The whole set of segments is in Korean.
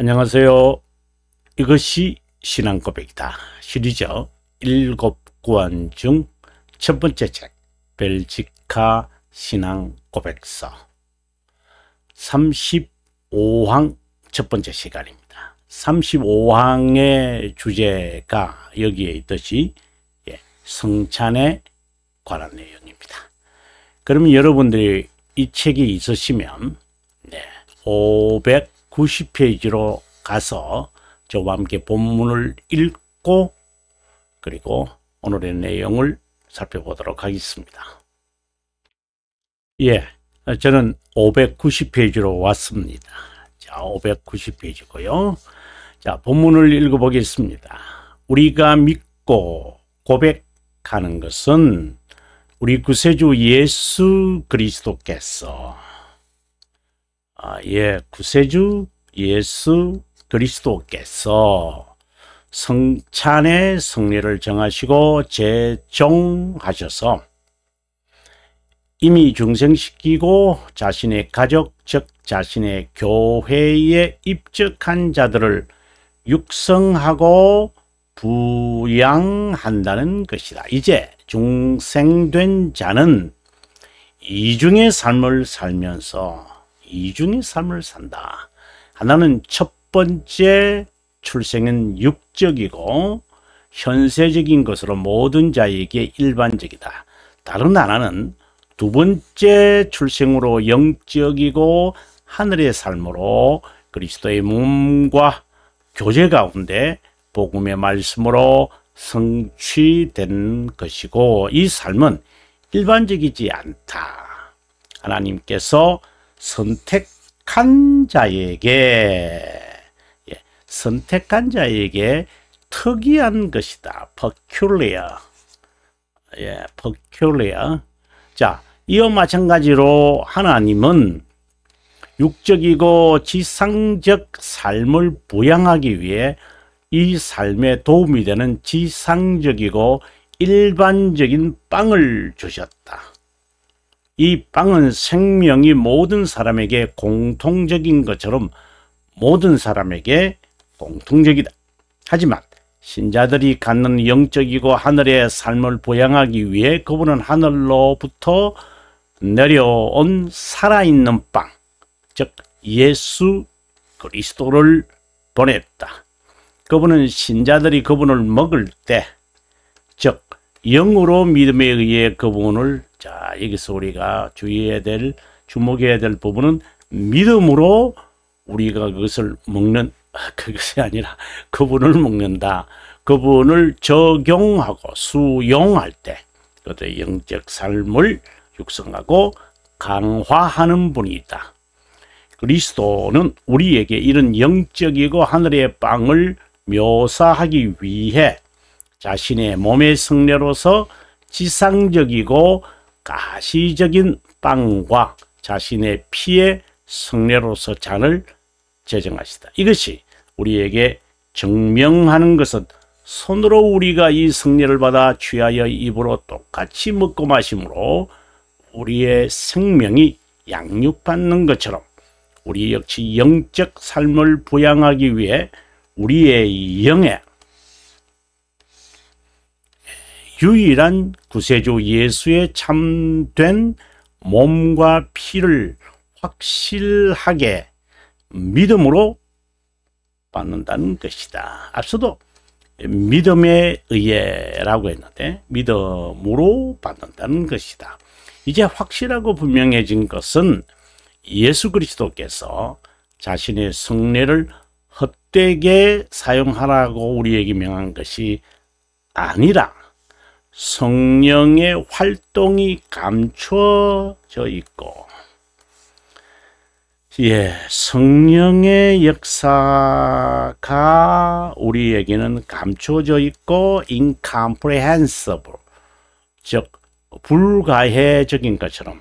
안녕하세요. 이것이 신앙 고백이다. 시리즈 일곱 구원 중첫 번째 책 벨지카 신앙 고백서 35항 첫 번째 시간입니다. 35항의 주제가 여기에 있듯이 예, 성찬에 관한 내용입니다. 그러면 여러분들이 이 책이 있으시면 500 90페이지로 가서 저와 함께 본문을 읽고 그리고 오늘의 내용을 살펴보도록 하겠습니다. 예, 저는 590페이지로 왔습니다. 자, 590페이지고요. 자, 본문을 읽어보겠습니다. 우리가 믿고 고백하는 것은 우리 구세주 예수 그리스도께서 아, 예, 구세주 예수 그리스도께서 성찬의 승리를 정하시고 재종하셔서 이미 중생시키고 자신의 가족 즉 자신의 교회에 입적한 자들을 육성하고 부양한다는 것이다. 이제 중생된 자는 이중의 삶을 살면서 이중의 삶을 산다. 하나는 첫 번째 출생은 육적이고 현세적인 것으로 모든 자에게 일반적이다. 다른 하나는 두 번째 출생으로 영적이고 하늘의 삶으로 그리스도의 몸과 교제 가운데 복음의 말씀으로 성취된 것이고 이 삶은 일반적이지 않다. 하나님께서 선택한 자에게 예, 선택한 자에게 특이한 것이다. peculiar. 예, peculiar. 자, 이와 마찬가지로 하나님은 육적이고 지상적 삶을 부양하기 위해 이 삶에 도움이 되는 지상적이고 일반적인 빵을 주셨다. 이 빵은 생명이 모든 사람에게 공통적인 것처럼 모든 사람에게 공통적이다. 하지만 신자들이 갖는 영적이고 하늘의 삶을 보양하기 위해 그분은 하늘로부터 내려온 살아있는 빵, 즉 예수 그리스도를 보냈다. 그분은 신자들이 그분을 먹을 때, 즉 영으로 믿음에 의해 그분을 자, 여기서 우리가 주의해야 될, 주목해야 될 부분은 믿음으로 우리가 그것을 먹는, 그것이 아니라 그분을 먹는다. 그분을 적용하고 수용할 때, 그것의 영적 삶을 육성하고 강화하는 분이 있다. 그리스도는 우리에게 이런 영적이고 하늘의 빵을 묘사하기 위해 자신의 몸의 성례로서 지상적이고 가시적인 빵과 자신의 피의 성례로서 잔을 제정하시다. 이것이 우리에게 증명하는 것은 손으로 우리가 이 성례를 받아 취하여 입으로 똑같이 먹고 마심으로 우리의 생명이 양육받는 것처럼 우리 역시 영적 삶을 부양하기 위해 우리의 영에 유일한 구세주 예수의 참된 몸과 피를 확실하게 믿음으로 받는다는 것이다. 앞서도 믿음에 의해라고 했는데 믿음으로 받는다는 것이다. 이제 확실하고 분명해진 것은 예수 그리스도께서 자신의 성례를 헛되게 사용하라고 우리에게 명한 것이 아니라 성령의 활동이 감춰져 있고 예, 성령의 역사가 우리에게는 감춰져 있고 incomprehensible 즉 불가해적인 것처럼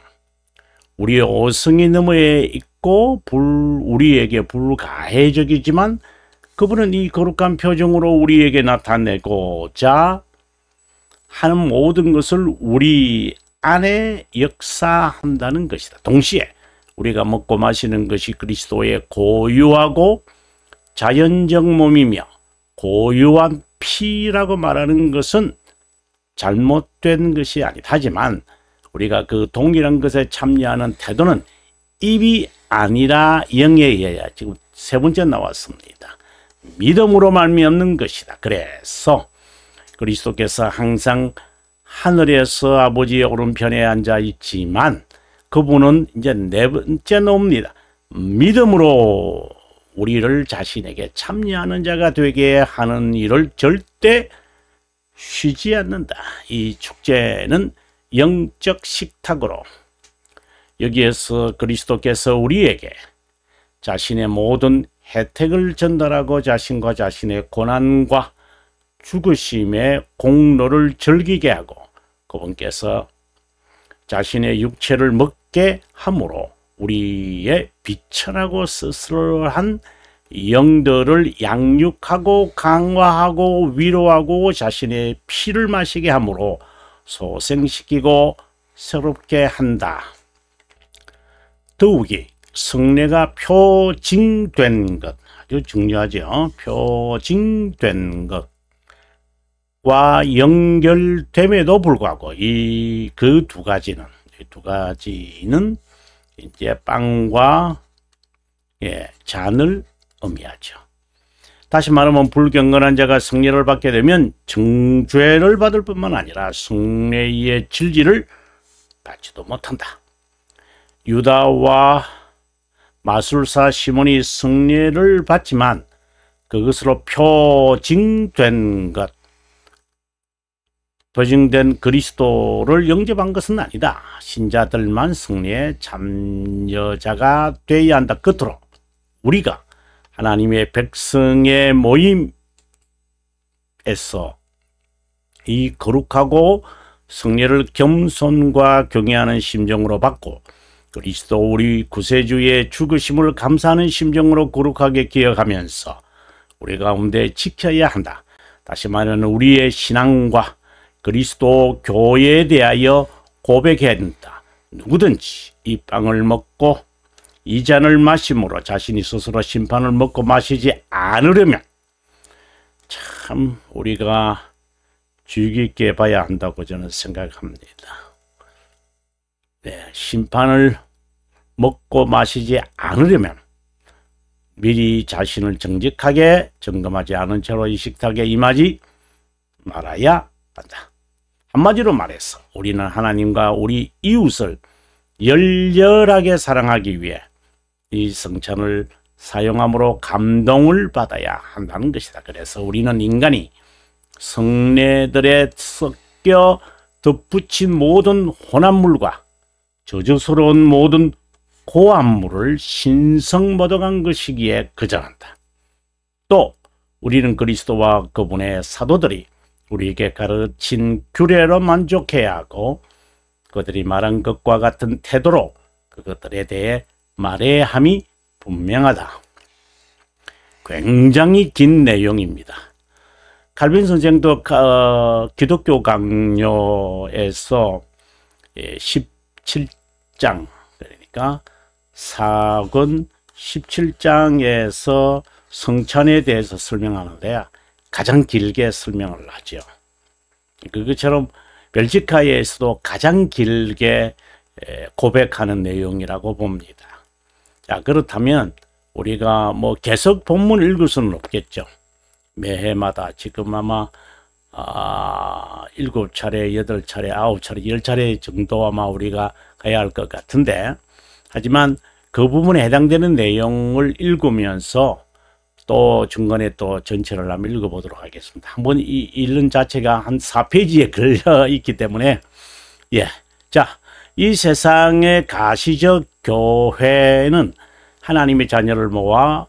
우리의 오성이 너머에 있고 불, 우리에게 불가해적이지만 그분은 이 거룩한 표정으로 우리에게 나타내고자 하는 모든 것을 우리 안에 역사한다는 것이다. 동시에 우리가 먹고 마시는 것이 그리스도의 고유하고 자연적 몸이며 고유한 피라고 말하는 것은 잘못된 것이 아니다. 하지만 우리가 그 동일한 것에 참여하는 태도는 입이 아니라 영에 의야 지금 세 번째 나왔습니다. 믿음으로 말미없는 것이다. 그래서 그리스도께서 항상 하늘에서 아버지의 오른편에 앉아 있지만 그분은 이제 네 번째 놉니다. 믿음으로 우리를 자신에게 참여하는 자가 되게 하는 일을 절대 쉬지 않는다. 이 축제는 영적 식탁으로 여기에서 그리스도께서 우리에게 자신의 모든 혜택을 전달하고 자신과 자신의 고난과 죽으심의 공로를 즐기게 하고 그분께서 자신의 육체를 먹게 함으로 우리의 비천하고 스스로한 영들을 양육하고 강화하고 위로하고 자신의 피를 마시게 함으로 소생시키고 새롭게 한다. 더욱이 성례가 표징된 것 아주 중요하죠. 표징된 것와 연결됨에도 불구하고 이 그 두 가지는 이두 가지는 이제 빵과 예, 잔을 의미하죠. 다시 말하면 불경건한 자가 승리를 받게 되면 정죄를 받을 뿐만 아니라 승리의 진리를 받지도 못한다. 유다와 마술사 시몬이 승리를 받지만 그것으로 표징된 것 표징된 그리스도를 영접한 것은 아니다. 신자들만 승리에 참여자가 되어야 한다. 끝으로 우리가 하나님의 백성의 모임에서 이 거룩하고 승리를 겸손과 경외하는 심정으로 받고 그리스도 우리 구세주의 죽으심을 감사하는 심정으로 거룩하게 기억하면서 우리 가운데 지켜야 한다. 다시 말하면 우리의 신앙과 그리스도 교회에 대하여 고백해야 된다. 누구든지 이 빵을 먹고 이 잔을 마심으로 자신이 스스로 심판을 먹고 마시지 않으려면 참 우리가 주의 깊게 봐야 한다고 저는 생각합니다. 네, 심판을 먹고 마시지 않으려면 미리 자신을 정직하게 점검하지 않은 채로 이 식탁에 임하지 말아야 받다 한마디로 말해서 우리는 하나님과 우리 이웃을 열렬하게 사랑하기 위해 이 성찬을 사용함으로 감동을 받아야 한다는 것이다. 그래서 우리는 인간이 성례들에 섞여 덧붙인 모든 혼합물과 저주스러운 모든 고함물을 신성모독간 것이기에 그전한다. 또 우리는 그리스도와 그분의 사도들이 우리에게 가르친 규례로 만족해야 하고 그들이 말한 것과 같은 태도로 그것들에 대해 말해야 함이 분명하다. 굉장히 긴 내용입니다. 칼빈 선생도 어, 기독교 강요에서 17장 예, 그러니까 사건 17장에서 성찬에 대해서 설명하는데요. 가장 길게 설명을 하죠. 그것처럼 벨지카에서도 가장 길게 고백하는 내용이라고 봅니다. 자, 그렇다면 우리가 뭐 계속 본문 읽을 수는 없겠죠. 매해마다 지금 아마 아, 일 차례, 여 차례, 아 차례, 열 차례 정도 아마 우리가 가야 할 것 같은데, 하지만 그 부분에 해당되는 내용을 읽으면서 또 중간에 또 전체를 한번 읽어보도록 하겠습니다. 한번 이 읽는 자체가 한 4페이지에 걸려 있기 때문에 예, 자, 이 세상의 가시적 교회는 하나님의 자녀를 모아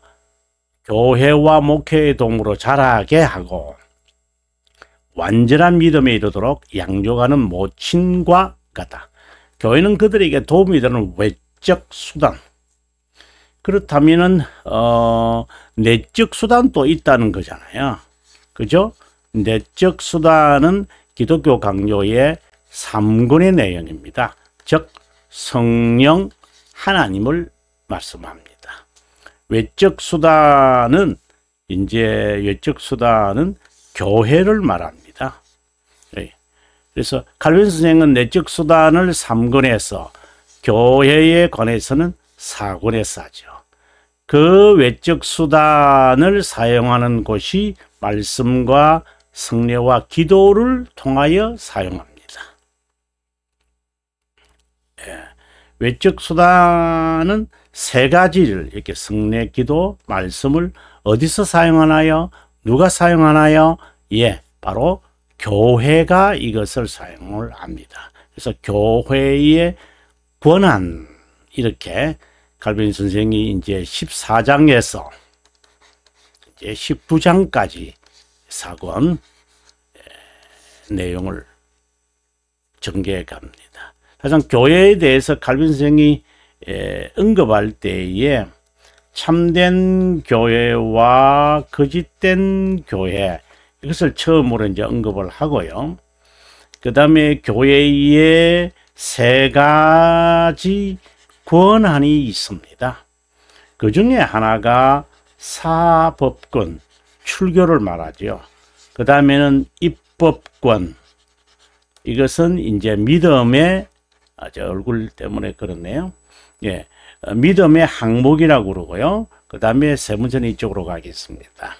교회와 목회의 도움으로 자라게 하고 완전한 믿음에 이르도록 양조가는 모친과 같다. 교회는 그들에게 도움이 되는 외적 수단, 그렇다면은 어, 내적 수단도 있다는 거잖아요. 그죠? 내적 수단은 기독교 강요의 3권의 내용입니다. 즉 성령 하나님을 말씀합니다. 외적 수단은 이제 외적 수단은 교회를 말합니다. 예. 그래서 칼빈 선생은 내적 수단을 3권에서 교회에 관해서는 4권에서 하죠. 그 외적 수단을 사용하는 곳이 말씀과 성례와 기도를 통하여 사용합니다. 예. 외적 수단은 세 가지를 이렇게 성례, 기도, 말씀을 어디서 사용하나요? 누가 사용하나요? 예, 바로 교회가 이것을 사용을 합니다. 그래서 교회의 권한 이렇게 갈빈 선생이 이제 14장에서 이제 19장까지 사권 내용을 전개해 갑니다. 사실 교회에 대해서 갈빈 선생이 언급할 때에 참된 교회와 거짓된 교회 이것을 처음으로 이제 언급을 하고요. 그 다음에 교회의 세 가지 권한이 있습니다. 그 중에 하나가 사법권, 출교를 말하죠. 그 다음에는 입법권. 이것은 이제 믿음의, 아, 저 얼굴 때문에 그렇네요. 예. 믿음의 항목이라고 그러고요. 그 다음에 세번째 이쪽으로 가겠습니다.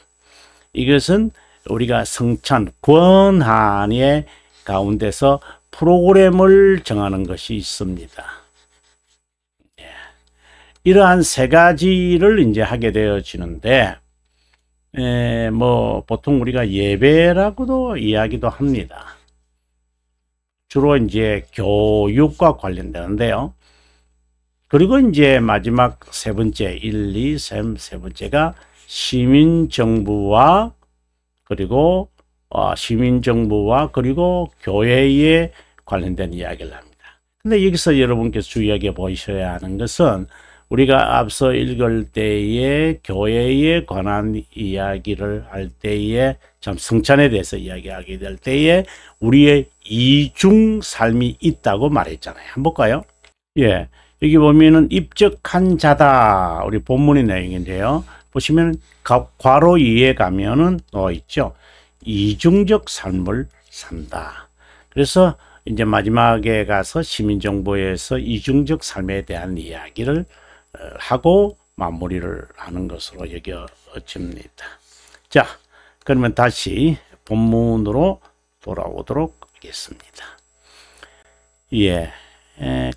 이것은 우리가 성찬 권한의 가운데서 프로그램을 정하는 것이 있습니다. 이러한 세 가지를 이제 하게 되어지는데 에, 뭐 보통 우리가 예배라고도 이야기도 합니다. 주로 이제 교육과 관련되는데요. 그리고 이제 마지막 세 번째 1, 2, 3, 세 번째가 시민정부와 그리고 어, 시민정부와 그리고 교회에 관련된 이야기를 합니다. 근데 여기서 여러분께서 주의하게 보이셔야 하는 것은 우리가 앞서 읽을 때에 교회에 관한 이야기를 할 때에 참 성찬에 대해서 이야기하게 될 때에 우리의 이중 삶이 있다고 말했잖아요. 한번 볼까요? 예. 여기 보면은 입적한 자다. 우리 본문의 내용인데요. 보시면 과로 이에 가면은 어 있죠. 이중적 삶을 산다. 그래서 이제 마지막에 가서 시민정보에서 이중적 삶에 대한 이야기를 하고 마무리를 하는 것으로 여겨집니다. 자, 그러면 다시 본문으로 돌아오도록 하겠습니다. 예,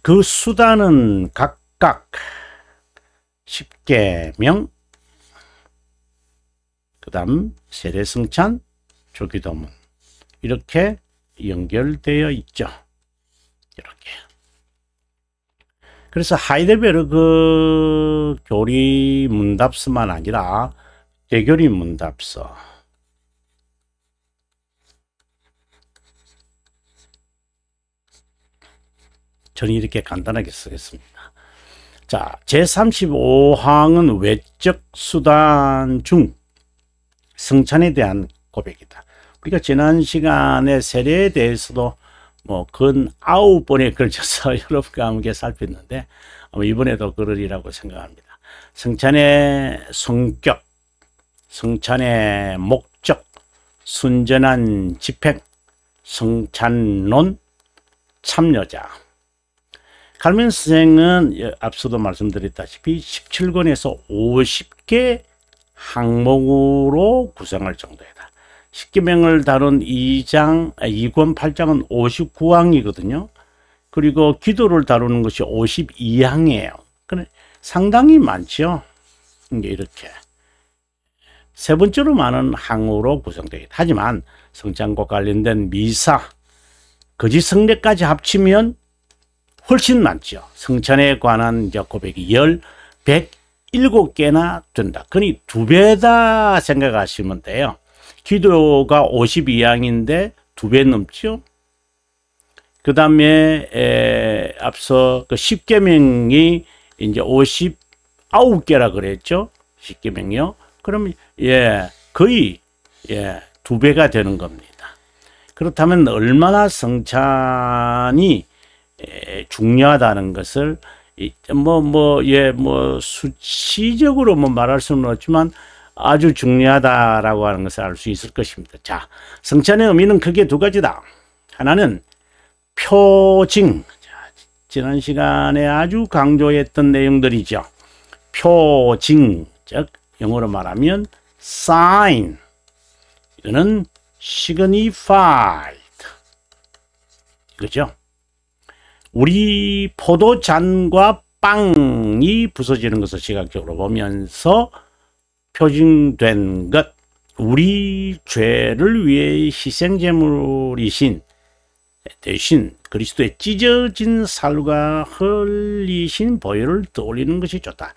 그 수단은 각각 10개명, 그 다음 세례승찬, 조기도문 이렇게 연결되어 있죠. 이렇게. 그래서 하이델베르그 교리 문답서만 아니라 대교리 문답서 저는 이렇게 간단하게 쓰겠습니다. 자, 제35항은 외적 수단 중 성찬에 대한 고백이다. 우리가 지난 시간에 세례에 대해서도 뭐근 아홉 번에 걸쳐서 여러분과 함께 살폈는데 이번에도 그러리라고 생각합니다. 성찬의 성격, 성찬의 목적, 순전한 집행, 성찬론, 참여자. 칼민 선생은 앞서도 말씀드렸다시피 17권에서 50개 항목으로 구성할 정도예요. 십계명을 다룬 2장, 2권 아, 8장은 59항이거든요. 그리고 기도를 다루는 것이 52항이에요. 상당히 많죠. 이렇게. 세 번째로 많은 항으로 구성되어 있다. 하지만 성장과 관련된 미사, 거짓 성례까지 합치면 훨씬 많죠. 성찬에 관한 이제 고백이 10, 107개나 된다. 그니 두 배다 생각하시면 돼요. 기도가 52항인데 두 배 넘죠. 그 다음에 앞서 그 10개명이 이제 59개라 그랬죠. 10개명이요. 그럼 예 거의 예두 배가 되는 겁니다. 그렇다면 얼마나 성찬이 중요하다는 것을 뭐뭐예뭐 뭐, 예, 뭐 수치적으로 뭐 말할 수는 없지만 아주 중요하다라고 하는 것을 알 수 있을 것입니다. 자, 성찬의 의미는 크게 두 가지다. 하나는 표징. 자, 지난 시간에 아주 강조했던 내용들이죠. 표징, 즉 영어로 말하면 sign. 이거는 signified. 이죠 우리 포도잔과 빵이 부서지는 것을 시각적으로 보면서 표징된 것 우리 죄를 위해 희생 제물이신 대신 그리스도의 찢어진 살과 흘리신 보혈을 떠올리는 것이 좋다.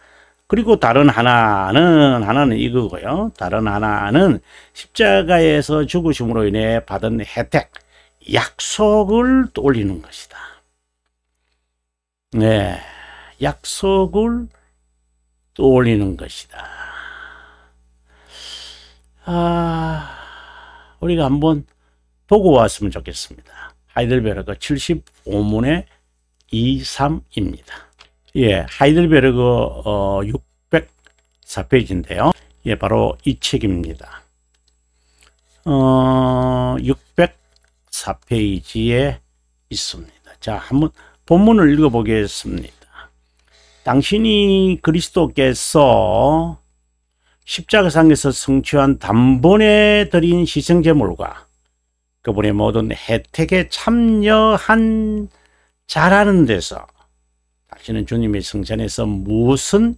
그리고 다른 하나는 하나는 이거고요. 다른 하나는 십자가에서 죽으심으로 인해 받은 혜택, 약속을 떠올리는 것이다. 네, 약속을 떠올리는 것이다. 아, 우리가 한번 보고 왔으면 좋겠습니다. 하이델베르그 75문의 2, 3입니다. 예, 하이델베르그 어, 604페이지인데요. 예, 바로 이 책입니다. 어, 604페이지에 있습니다. 자, 한번 본문을 읽어보겠습니다. 당신이 그리스도께서 십자가상에서 성취한 단번에 드린 희생제물과 그분의 모든 혜택에 참여한 자라는 데서 당신은 주님의 성전에서 무슨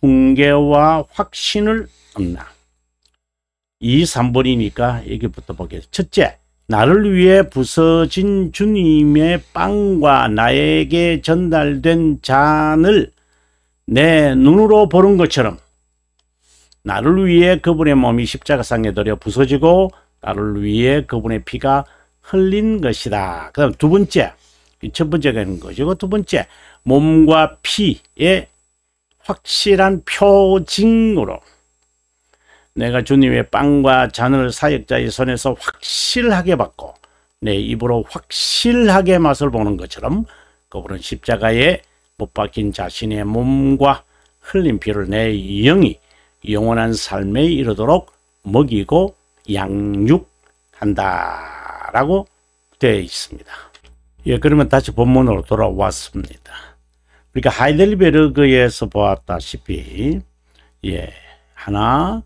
훈계와 확신을 얻나? 이 3번이니까 여기부터 보겠습니다. 첫째, 나를 위해 부서진 주님의 빵과 나에게 전달된 잔을 내 눈으로 보는 것처럼 나를 위해 그분의 몸이 십자가상에 들여 부서지고 나를 위해 그분의 피가 흘린 것이다. 그 다음 두 번째, 첫 번째가 있는 것이고 두 번째, 몸과 피의 확실한 표징으로 내가 주님의 빵과 잔을 사역자의 손에서 확실하게 받고 내 입으로 확실하게 맛을 보는 것처럼 그분은 십자가에 못 박힌 자신의 몸과 흘린 피를 내 영이 영원한 삶에 이르도록 먹이고 양육한다 라고 되어 있습니다. 예, 그러면 다시 본문으로 돌아왔습니다. 그러니까 하이델베르그에서 보았다시피 예, 하나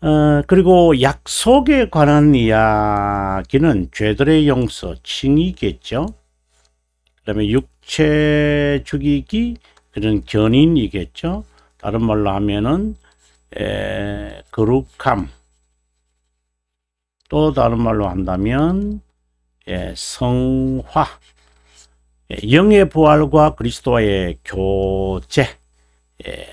어, 그리고 약속에 관한 이야기는 죄들의 용서, 칭이겠죠. 그 다음에 육체 죽이기, 그런 견인이겠죠. 다른 말로 하면은 에, 거룩함 또 다른 말로 한다면 에, 예, 성화 에, 예, 영의 부활과 그리스도와의 교제 에, 예.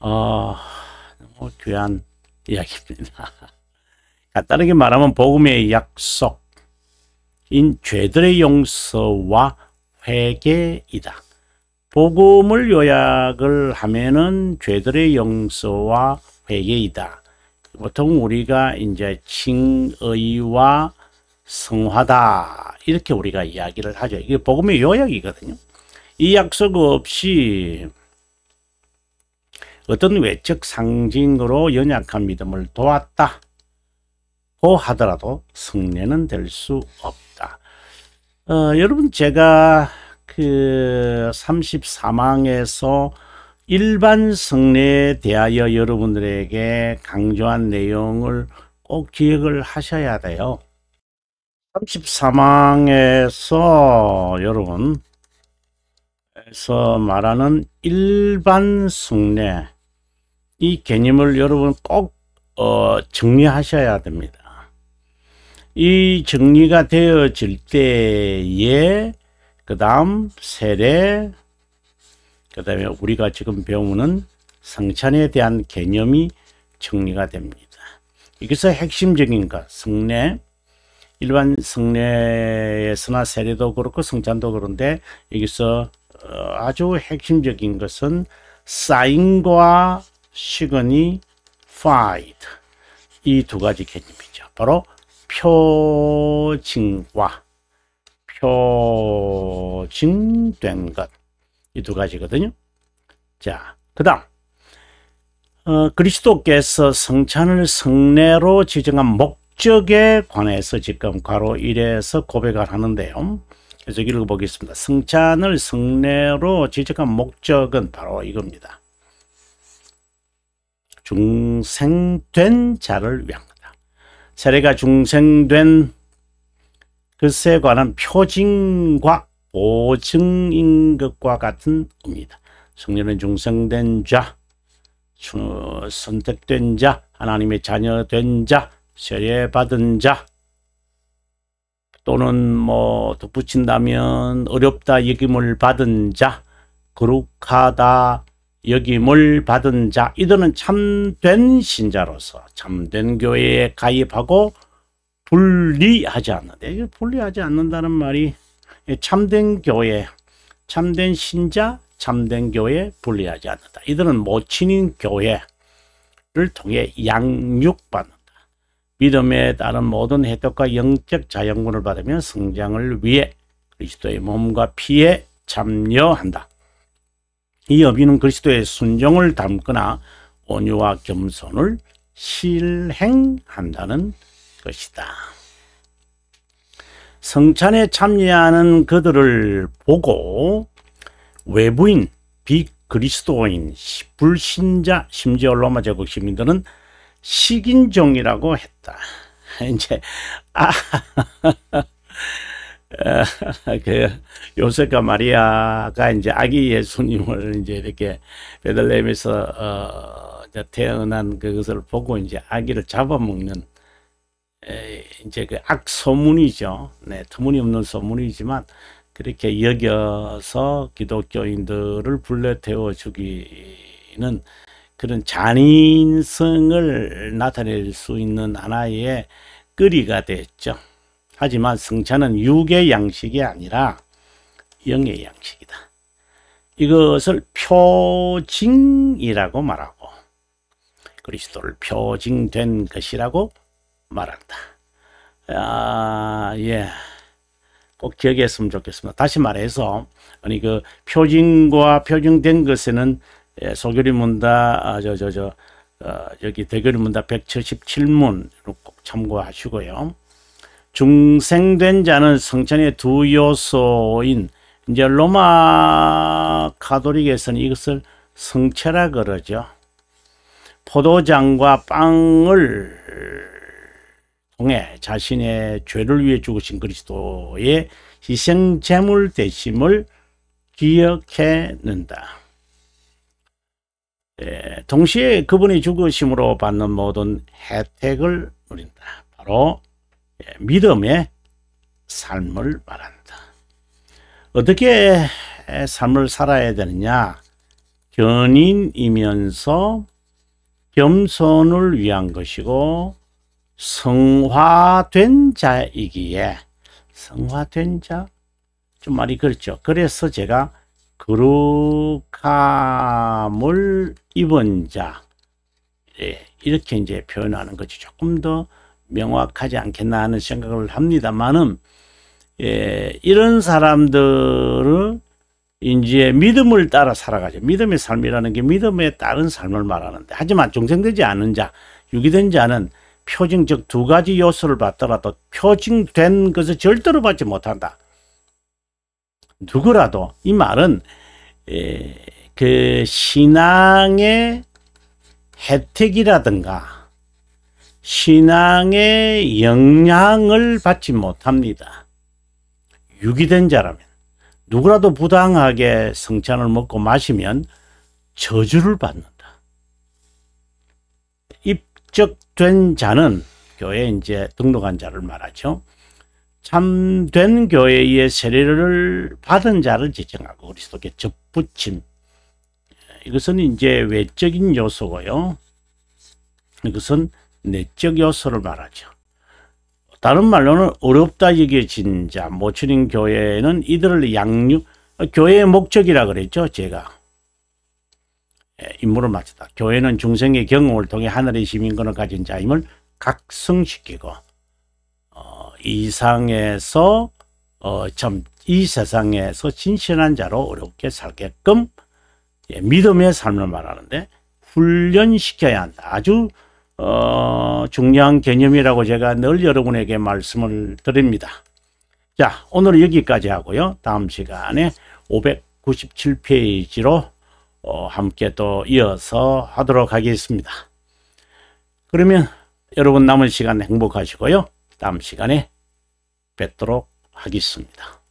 어, 아, 너무 귀한 이야기입니다. 간단하게 말하면 복음의 약속인 죄들의 용서와 회개이다. 복음을 요약을 하면은 죄들의 용서와 회개이다. 보통 우리가 이제 칭의와 성화다 이렇게 우리가 이야기를 하죠. 이게 복음의 요약이거든요. 이 약속 없이 어떤 외적 상징으로 연약한 믿음을 도왔다. 고 하더라도 성례는 될 수 없다. 어, 여러분 제가 그 34망에서 일반 성례에 대하여 여러분들에게 강조한 내용을 꼭 기억을 하셔야 돼요. 34망에서 여러분 에서 말하는 일반 성례 이 개념을 여러분 꼭 어, 정리하셔야 됩니다. 이 정리가 되어질 때에 그 다음 세례, 그 다음에 우리가 지금 배우는 성찬에 대한 개념이 정리가 됩니다. 여기서 핵심적인 것, 성례, 일반 성례에서나 세례도 그렇고 성찬도 그런데 여기서 어, 아주 핵심적인 것은 사인과 시그니 파이드 이 두 가지 개념이죠. 바로 표징과 표징된 것. 이 두 가지거든요. 자, 그 다음. 어, 그리스도께서 성찬을 성례로 지정한 목적에 관해서 지금 괄호 1에서 고백을 하는데요. 계속 읽어보겠습니다. 성찬을 성례로 지정한 목적은 바로 이겁니다. 중생된 자를 위한 거다. 세례가 중생된 글쎄에 관한 표징과 보증인 것과 같은 겁니다. 성령은 중성된 자, 선택된 자, 하나님의 자녀된 자, 세례받은 자, 또는 뭐 덧붙인다면 어렵다 여김을 받은 자, 거룩하다 여김을 받은 자, 이들은 참된 신자로서 참된 교회에 가입하고 분리하지 않는다. 분리하지 않는다는 말이 참된 교회, 참된 신자, 참된 교회 분리하지 않는다. 이들은 모친인 교회를 통해 양육받는다. 믿음에 따른 모든 혜택과 영적 자연군을 받으며 성장을 위해 그리스도의 몸과 피에 참여한다. 이 여비는 그리스도의 순종을 담거나 온유와 겸손을 실행한다는 것이다. 성찬에 참여하는 그들을 보고 외부인, 비그리스도인, 불신자, 심지어 로마 제국 시민들은 식인종이라고 했다. 이제 아그 요셉과 마리아가 이제 아기 예수님을 이제 이렇게 베들레헴에서 어, 태어난 그것을 보고 이제 아기를 잡아먹는 이제 그 악소문이죠. 네, 터무니없는 소문이지만 그렇게 여겨서 기독교인들을 불러 태워 주기는 그런 잔인성을 나타낼 수 있는 하나의 끌이가 됐죠. 하지만 성찬은 육의 양식이 아니라 영의 양식이다. 이것을 표징이라고 말하고 그리스도를 표징된 것이라고 말한다. 아, 예. 꼭 기억했으면 좋겠습니다. 다시 말해서, 아니, 그, 표징과 표징된 것에는 예, 소교리 문다, 아, 저, 저, 저, 어, 여기 대교리 문다 1 7 7문꼭 참고하시고요. 중생된 자는 성찬의 두 요소인, 이제 로마 가톨릭에서는 이것을 성체라 그러죠. 포도장과 빵을 통해 자신의 죄를 위해 죽으신 그리스도의 희생 제물 되심을 기억해 낸다. 예, 동시에 그분이 죽으심으로 받는 모든 혜택을 누린다. 바로 예, 믿음의 삶을 말한다. 어떻게 삶을 살아야 되느냐? 견인이면서 겸손을 위한 것이고 성화된 자이기에 성화된 자? 좀 말이 그렇죠. 그래서 제가 그룩함을 입은 자 예, 이렇게 이제 표현하는 것이 조금 더 명확하지 않겠나 하는 생각을 합니다만은 예, 이런 사람들은 이제 믿음을 따라 살아가죠. 믿음의 삶이라는 게 믿음에 따른 삶을 말하는데 하지만 종생되지 않은 자, 유기된 자는 표징적 두 가지 요소를 받더라도 표징된 것을 절대로 받지 못한다. 누구라도 이 말은 에, 그 신앙의 혜택이라든가 신앙의 영향을 받지 못합니다. 유기된 자라면 누구라도 부당하게 성찬을 먹고 마시면 저주를 받는 목적된 자는 교회에 이제 등록한 자를 말하죠. 참된 교회의 세례를 받은 자를 지칭하고 그리스도께 접붙임. 이것은 이제 외적인 요소고요. 이것은 내적 요소를 말하죠. 다른 말로는 어렵다 여겨진 자, 모처님 교회는 이들을 양육, 교회의 목적이라 그랬죠, 제가. 예, 임무를 마쳤다. 교회는 중생의 경험을 통해 하늘의 시민권을 가진 자임을 각성시키고 어, 이상에서 어, 참, 이 세상에서 진실한 자로 어렵게 살게끔 예, 믿음의 삶을 말하는데 훈련시켜야 한다. 아주 어, 중요한 개념이라고 제가 늘 여러분에게 말씀을 드립니다. 자, 오늘 여기까지 하고요. 다음 시간에 597페이지로 어, 함께 또 이어서 하도록 하겠습니다. 그러면 여러분 남은 시간 행복하시고요. 다음 시간에 뵙도록 하겠습니다.